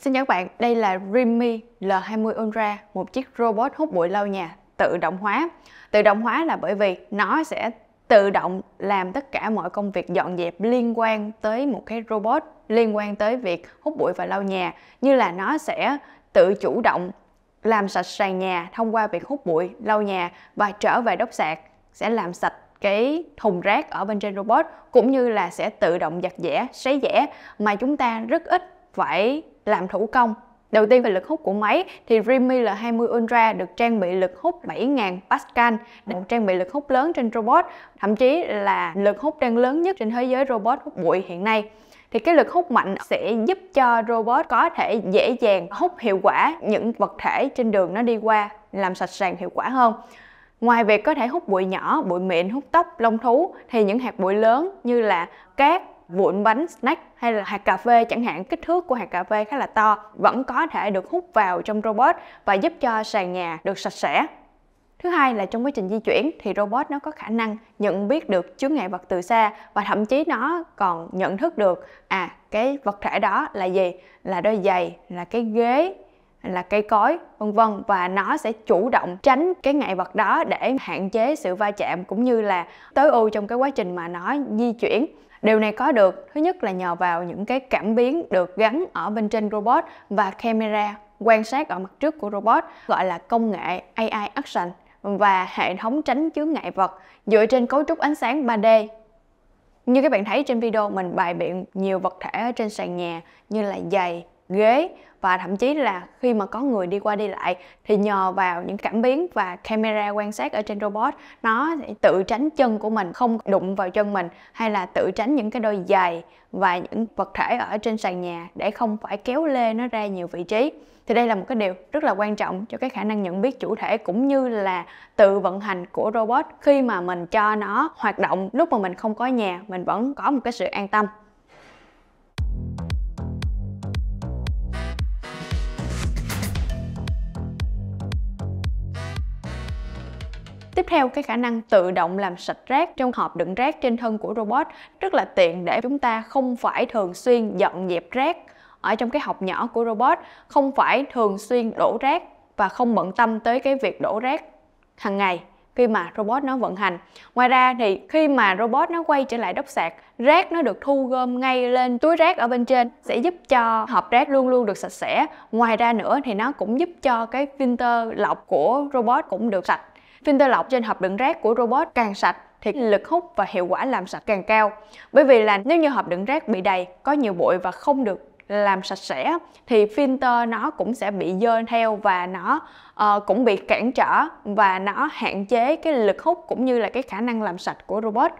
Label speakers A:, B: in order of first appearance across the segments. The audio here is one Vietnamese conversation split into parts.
A: Xin chào các bạn, đây là Rimi L20 Ultra, một chiếc robot hút bụi lau nhà tự động hóa. Tự động hóa là bởi vì nó sẽ tự động làm tất cả mọi công việc dọn dẹp liên quan tới một cái robot liên quan tới việc hút bụi và lau nhà như là nó sẽ tự chủ động làm sạch sàn nhà thông qua việc hút bụi lau nhà và trở về đốc sạc sẽ làm sạch cái thùng rác ở bên trên robot cũng như là sẽ tự động giặt giẻ sấy giẻ mà chúng ta rất ít phải làm thủ công Đầu tiên về lực hút của máy thì Rimi L20 Ultra được trang bị lực hút 7.000 Pascal, một trang bị lực hút lớn trên robot, thậm chí là lực hút đang lớn nhất trên thế giới robot hút bụi hiện nay. Thì cái lực hút mạnh sẽ giúp cho robot có thể dễ dàng hút hiệu quả những vật thể trên đường nó đi qua, làm sạch sàn hiệu quả hơn. Ngoài việc có thể hút bụi nhỏ, bụi mịn, hút tóc, lông thú thì những hạt bụi lớn như là cát, vụn bánh snack hay là hạt cà phê chẳng hạn kích thước của hạt cà phê khá là to vẫn có thể được hút vào trong robot và giúp cho sàn nhà được sạch sẽ Thứ hai là trong quá trình di chuyển thì robot nó có khả năng nhận biết được chướng ngại vật từ xa và thậm chí nó còn nhận thức được à cái vật thể đó là gì, là đôi giày, là cái ghế, là cây cối, vân vân và nó sẽ chủ động tránh cái ngại vật đó để hạn chế sự va chạm cũng như là tối ưu trong cái quá trình mà nó di chuyển Điều này có được thứ nhất là nhờ vào những cái cảm biến được gắn ở bên trên robot và camera quan sát ở mặt trước của robot gọi là công nghệ AI Action và hệ thống tránh chướng ngại vật dựa trên cấu trúc ánh sáng 3D. Như các bạn thấy trên video, mình bài biện nhiều vật thể ở trên sàn nhà như là giày, ghế và thậm chí là khi mà có người đi qua đi lại thì nhờ vào những cảm biến và camera quan sát ở trên robot nó sẽ tự tránh chân của mình không đụng vào chân mình hay là tự tránh những cái đôi giày và những vật thể ở trên sàn nhà để không phải kéo lê nó ra nhiều vị trí thì đây là một cái điều rất là quan trọng cho cái khả năng nhận biết chủ thể cũng như là tự vận hành của robot khi mà mình cho nó hoạt động lúc mà mình không có nhà mình vẫn có một cái sự an tâm theo cái khả năng tự động làm sạch rác trong hộp đựng rác trên thân của robot rất là tiện để chúng ta không phải thường xuyên dọn dẹp rác ở trong cái hộp nhỏ của robot không phải thường xuyên đổ rác và không bận tâm tới cái việc đổ rác hàng ngày khi mà robot nó vận hành. Ngoài ra thì khi mà robot nó quay trở lại đốc sạc, rác nó được thu gom ngay lên túi rác ở bên trên sẽ giúp cho hộp rác luôn luôn được sạch sẽ. Ngoài ra nữa thì nó cũng giúp cho cái filter lọc của robot cũng được sạch Phim lọc trên hộp đựng rác của robot càng sạch thì lực hút và hiệu quả làm sạch càng cao. Bởi vì là nếu như hộp đựng rác bị đầy, có nhiều bụi và không được làm sạch sẽ thì filter nó cũng sẽ bị dơ theo và nó uh, cũng bị cản trở và nó hạn chế cái lực hút cũng như là cái khả năng làm sạch của robot.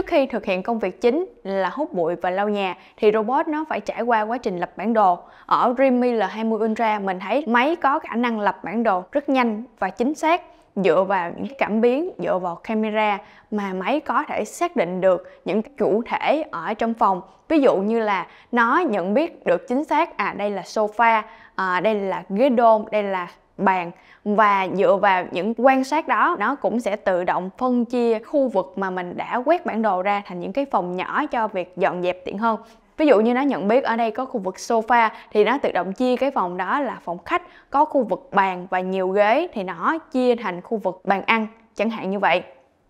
A: Trước khi thực hiện công việc chính là hút bụi và lau nhà thì robot nó phải trải qua quá trình lập bản đồ. Ở Dreamy L20 Ultra mình thấy máy có khả năng lập bản đồ rất nhanh và chính xác dựa vào những cảm biến, dựa vào camera mà máy có thể xác định được những chủ thể ở trong phòng. Ví dụ như là nó nhận biết được chính xác à đây là sofa, à đây là ghế đôn, đây là bàn và dựa vào những quan sát đó nó cũng sẽ tự động phân chia khu vực mà mình đã quét bản đồ ra thành những cái phòng nhỏ cho việc dọn dẹp tiện hơn ví dụ như nó nhận biết ở đây có khu vực sofa thì nó tự động chia cái phòng đó là phòng khách có khu vực bàn và nhiều ghế thì nó chia thành khu vực bàn ăn chẳng hạn như vậy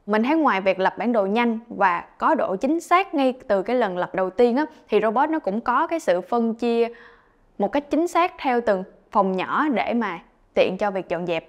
A: mình thấy ngoài việc lập bản đồ nhanh và có độ chính xác ngay từ cái lần lập đầu tiên á, thì robot nó cũng có cái sự phân chia một cách chính xác theo từng phòng nhỏ để mà tiện cho việc dọn dẹp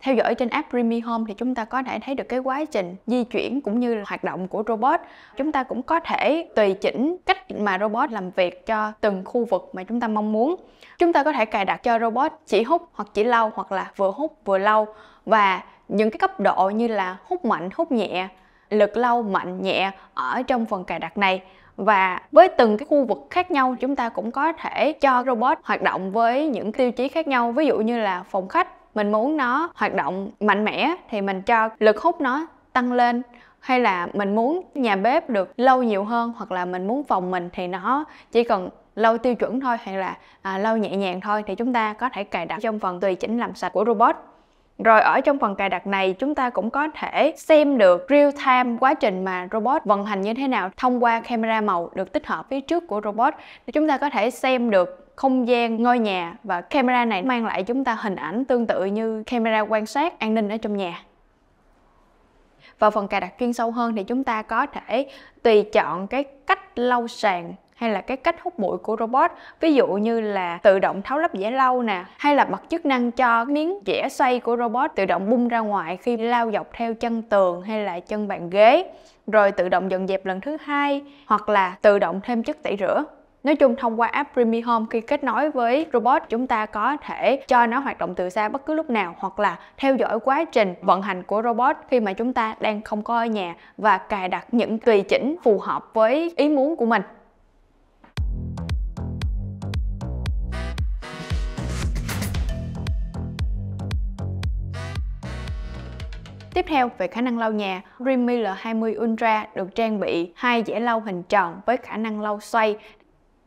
A: theo dõi trên app Remy Home thì chúng ta có thể thấy được cái quá trình di chuyển cũng như là hoạt động của robot. Chúng ta cũng có thể tùy chỉnh cách mà robot làm việc cho từng khu vực mà chúng ta mong muốn. Chúng ta có thể cài đặt cho robot chỉ hút hoặc chỉ lau hoặc là vừa hút vừa lau và những cái cấp độ như là hút mạnh, hút nhẹ, lực lau mạnh nhẹ ở trong phần cài đặt này và với từng cái khu vực khác nhau chúng ta cũng có thể cho robot hoạt động với những tiêu chí khác nhau ví dụ như là phòng khách mình muốn nó hoạt động mạnh mẽ thì mình cho lực hút nó tăng lên hay là mình muốn nhà bếp được lâu nhiều hơn hoặc là mình muốn phòng mình thì nó chỉ cần lâu tiêu chuẩn thôi hay là à, lâu nhẹ nhàng thôi thì chúng ta có thể cài đặt trong phần tùy chỉnh làm sạch của robot rồi ở trong phần cài đặt này chúng ta cũng có thể xem được real time quá trình mà robot vận hành như thế nào thông qua camera màu được tích hợp phía trước của robot. Chúng ta có thể xem được không gian ngôi nhà và camera này mang lại chúng ta hình ảnh tương tự như camera quan sát an ninh ở trong nhà. Vào phần cài đặt chuyên sâu hơn thì chúng ta có thể tùy chọn cái cách lau sàn hay là cái cách hút bụi của robot ví dụ như là tự động tháo lắp dẻ lau nè hay là bật chức năng cho miếng dẻ xoay của robot tự động bung ra ngoài khi lao dọc theo chân tường hay là chân bàn ghế rồi tự động dọn dẹp lần thứ hai hoặc là tự động thêm chất tẩy rửa Nói chung thông qua app Remy Home khi kết nối với robot chúng ta có thể cho nó hoạt động từ xa bất cứ lúc nào hoặc là theo dõi quá trình vận hành của robot khi mà chúng ta đang không có ở nhà và cài đặt những tùy chỉnh phù hợp với ý muốn của mình. Tiếp theo về khả năng lau nhà, Dream Miller 20 Ultra được trang bị hai dĩa lau hình tròn với khả năng lau xoay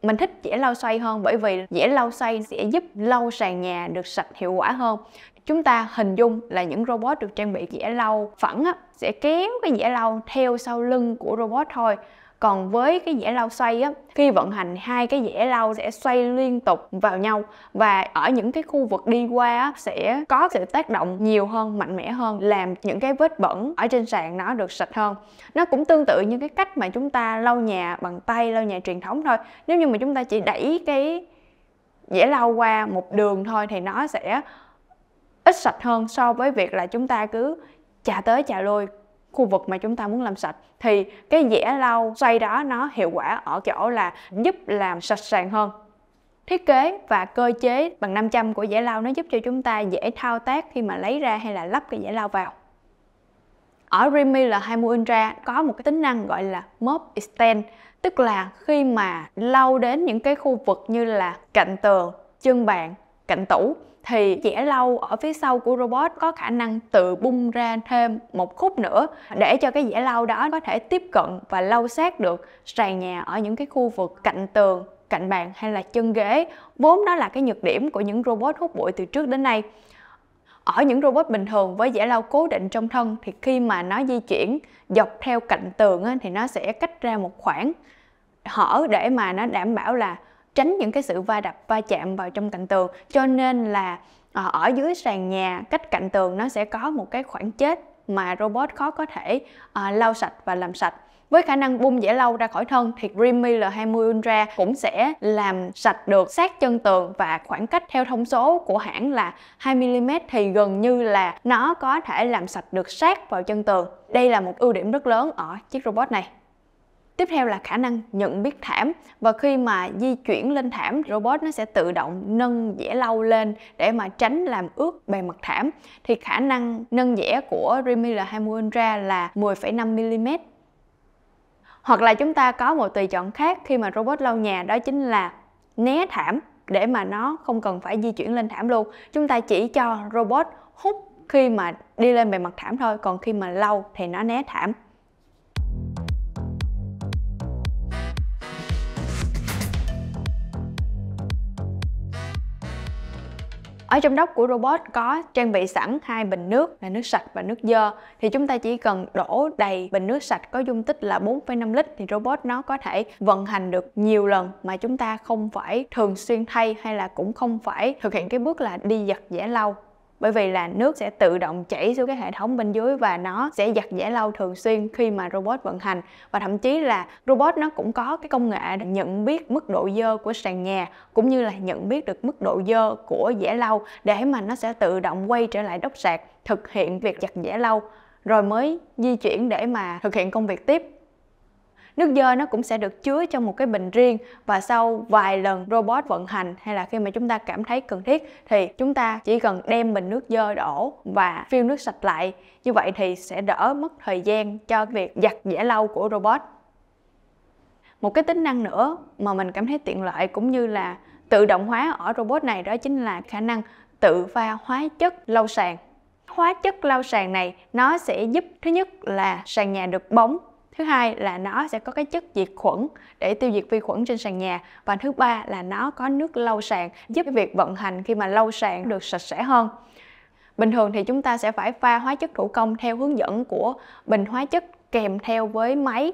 A: mình thích dĩa lau xoay hơn bởi vì dĩa lau xoay sẽ giúp lau sàn nhà được sạch hiệu quả hơn chúng ta hình dung là những robot được trang bị dĩa lau phẳng á, sẽ kéo cái dĩa lau theo sau lưng của robot thôi còn với cái dĩa lau xoay á khi vận hành hai cái dĩa lau sẽ xoay liên tục vào nhau và ở những cái khu vực đi qua á, sẽ có sự tác động nhiều hơn mạnh mẽ hơn làm những cái vết bẩn ở trên sàn nó được sạch hơn nó cũng tương tự như cái cách mà chúng ta lau nhà bằng tay lau nhà truyền thống thôi nếu như mà chúng ta chỉ đẩy cái dĩa lau qua một đường thôi thì nó sẽ ít sạch hơn so với việc là chúng ta cứ chà tới chà lui khu vực mà chúng ta muốn làm sạch thì cái dẻ lau xoay đó nó hiệu quả ở chỗ là giúp làm sạch sàn hơn thiết kế và cơ chế bằng 500 của dẻ lau nó giúp cho chúng ta dễ thao tác khi mà lấy ra hay là lắp cái dẻ lau vào ở Remy là 20 Ultra có một cái tính năng gọi là Mop Extend tức là khi mà lau đến những cái khu vực như là cạnh tường, chân bàn, cạnh tủ thì dẻ lau ở phía sau của robot có khả năng tự bung ra thêm một khúc nữa để cho cái dẻ lau đó có thể tiếp cận và lau sát được sàn nhà ở những cái khu vực cạnh tường cạnh bàn hay là chân ghế vốn đó là cái nhược điểm của những robot hút bụi từ trước đến nay ở những robot bình thường với dải lau cố định trong thân thì khi mà nó di chuyển dọc theo cạnh tường thì nó sẽ cách ra một khoảng hở để mà nó đảm bảo là tránh những cái sự va đập va chạm vào trong cạnh tường cho nên là à, ở dưới sàn nhà cách cạnh tường nó sẽ có một cái khoảng chết mà robot khó có thể uh, lau sạch và làm sạch với khả năng bung dễ lâu ra khỏi thân thì Dream l 20 Ultra cũng sẽ làm sạch được sát chân tường và khoảng cách theo thông số của hãng là 2mm thì gần như là nó có thể làm sạch được sát vào chân tường. Đây là một ưu điểm rất lớn ở chiếc robot này. Tiếp theo là khả năng nhận biết thảm và khi mà di chuyển lên thảm, robot nó sẽ tự động nâng dẻ lau lên để mà tránh làm ướt bề mặt thảm. Thì khả năng nâng dẻ của Remy L20 Ultra là 10,5 mm. Hoặc là chúng ta có một tùy chọn khác khi mà robot lau nhà đó chính là né thảm để mà nó không cần phải di chuyển lên thảm luôn. Chúng ta chỉ cho robot hút khi mà đi lên bề mặt thảm thôi, còn khi mà lau thì nó né thảm. Ở trong đốc của robot có trang bị sẵn hai bình nước là nước sạch và nước dơ thì chúng ta chỉ cần đổ đầy bình nước sạch có dung tích là 4,5 lít thì robot nó có thể vận hành được nhiều lần mà chúng ta không phải thường xuyên thay hay là cũng không phải thực hiện cái bước là đi giặt giẻ lau bởi vì là nước sẽ tự động chảy xuống cái hệ thống bên dưới và nó sẽ giặt giẻ lau thường xuyên khi mà robot vận hành và thậm chí là robot nó cũng có cái công nghệ để nhận biết mức độ dơ của sàn nhà cũng như là nhận biết được mức độ dơ của dẻ lau để mà nó sẽ tự động quay trở lại đốc sạc thực hiện việc giặt giẻ lau rồi mới di chuyển để mà thực hiện công việc tiếp nước dơ nó cũng sẽ được chứa trong một cái bình riêng và sau vài lần robot vận hành hay là khi mà chúng ta cảm thấy cần thiết thì chúng ta chỉ cần đem bình nước dơ đổ và phiêu nước sạch lại như vậy thì sẽ đỡ mất thời gian cho việc giặt giẻ lâu của robot một cái tính năng nữa mà mình cảm thấy tiện lợi cũng như là tự động hóa ở robot này đó chính là khả năng tự pha hóa chất lau sàn hóa chất lau sàn này nó sẽ giúp thứ nhất là sàn nhà được bóng thứ hai là nó sẽ có cái chất diệt khuẩn để tiêu diệt vi khuẩn trên sàn nhà và thứ ba là nó có nước lau sàn giúp cái việc vận hành khi mà lau sàn được sạch sẽ hơn bình thường thì chúng ta sẽ phải pha hóa chất thủ công theo hướng dẫn của bình hóa chất kèm theo với máy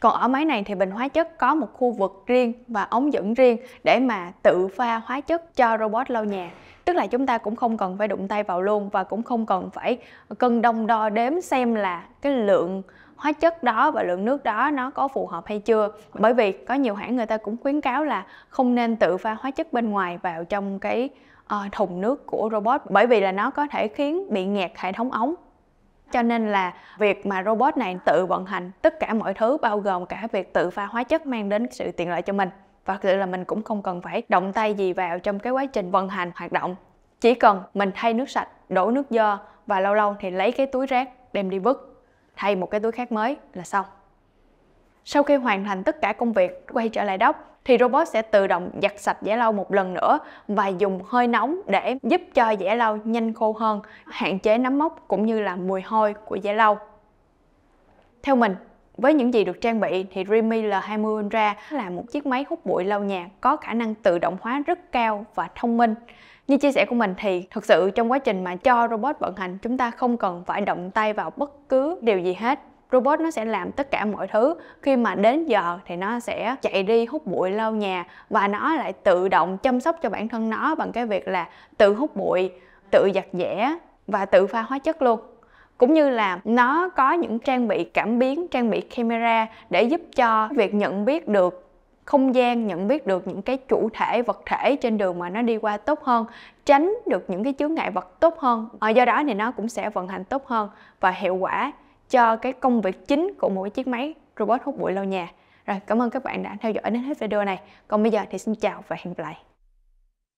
A: còn ở máy này thì bình hóa chất có một khu vực riêng và ống dẫn riêng để mà tự pha hóa chất cho robot lau nhà tức là chúng ta cũng không cần phải đụng tay vào luôn và cũng không cần phải cân đông đo đếm xem là cái lượng hóa chất đó và lượng nước đó nó có phù hợp hay chưa bởi vì có nhiều hãng người ta cũng khuyến cáo là không nên tự pha hóa chất bên ngoài vào trong cái uh, thùng nước của robot bởi vì là nó có thể khiến bị nghẹt hệ thống ống cho nên là việc mà robot này tự vận hành tất cả mọi thứ bao gồm cả việc tự pha hóa chất mang đến sự tiện lợi cho mình và thực sự là mình cũng không cần phải động tay gì vào trong cái quá trình vận hành hoạt động chỉ cần mình thay nước sạch đổ nước dơ và lâu lâu thì lấy cái túi rác đem đi vứt thay một cái túi khác mới là xong. Sau khi hoàn thành tất cả công việc, quay trở lại đốc thì robot sẽ tự động giặt sạch giải lau một lần nữa và dùng hơi nóng để giúp cho giải lau nhanh khô hơn, hạn chế nấm mốc cũng như là mùi hôi của giải lau. Theo mình, với những gì được trang bị thì Remy L20 Ultra là một chiếc máy hút bụi lau nhà có khả năng tự động hóa rất cao và thông minh. Như chia sẻ của mình thì thực sự trong quá trình mà cho robot vận hành chúng ta không cần phải động tay vào bất cứ điều gì hết. Robot nó sẽ làm tất cả mọi thứ Khi mà đến giờ thì nó sẽ chạy đi hút bụi lau nhà Và nó lại tự động chăm sóc cho bản thân nó bằng cái việc là tự hút bụi, tự giặt giẻ và tự pha hóa chất luôn cũng như là nó có những trang bị cảm biến trang bị camera để giúp cho việc nhận biết được không gian nhận biết được những cái chủ thể vật thể trên đường mà nó đi qua tốt hơn tránh được những cái chướng ngại vật tốt hơn à, do đó thì nó cũng sẽ vận hành tốt hơn và hiệu quả cho cái công việc chính của mỗi chiếc máy robot hút bụi lâu nhà rồi cảm ơn các bạn đã theo dõi đến hết video này còn bây giờ thì xin chào và hẹn gặp lại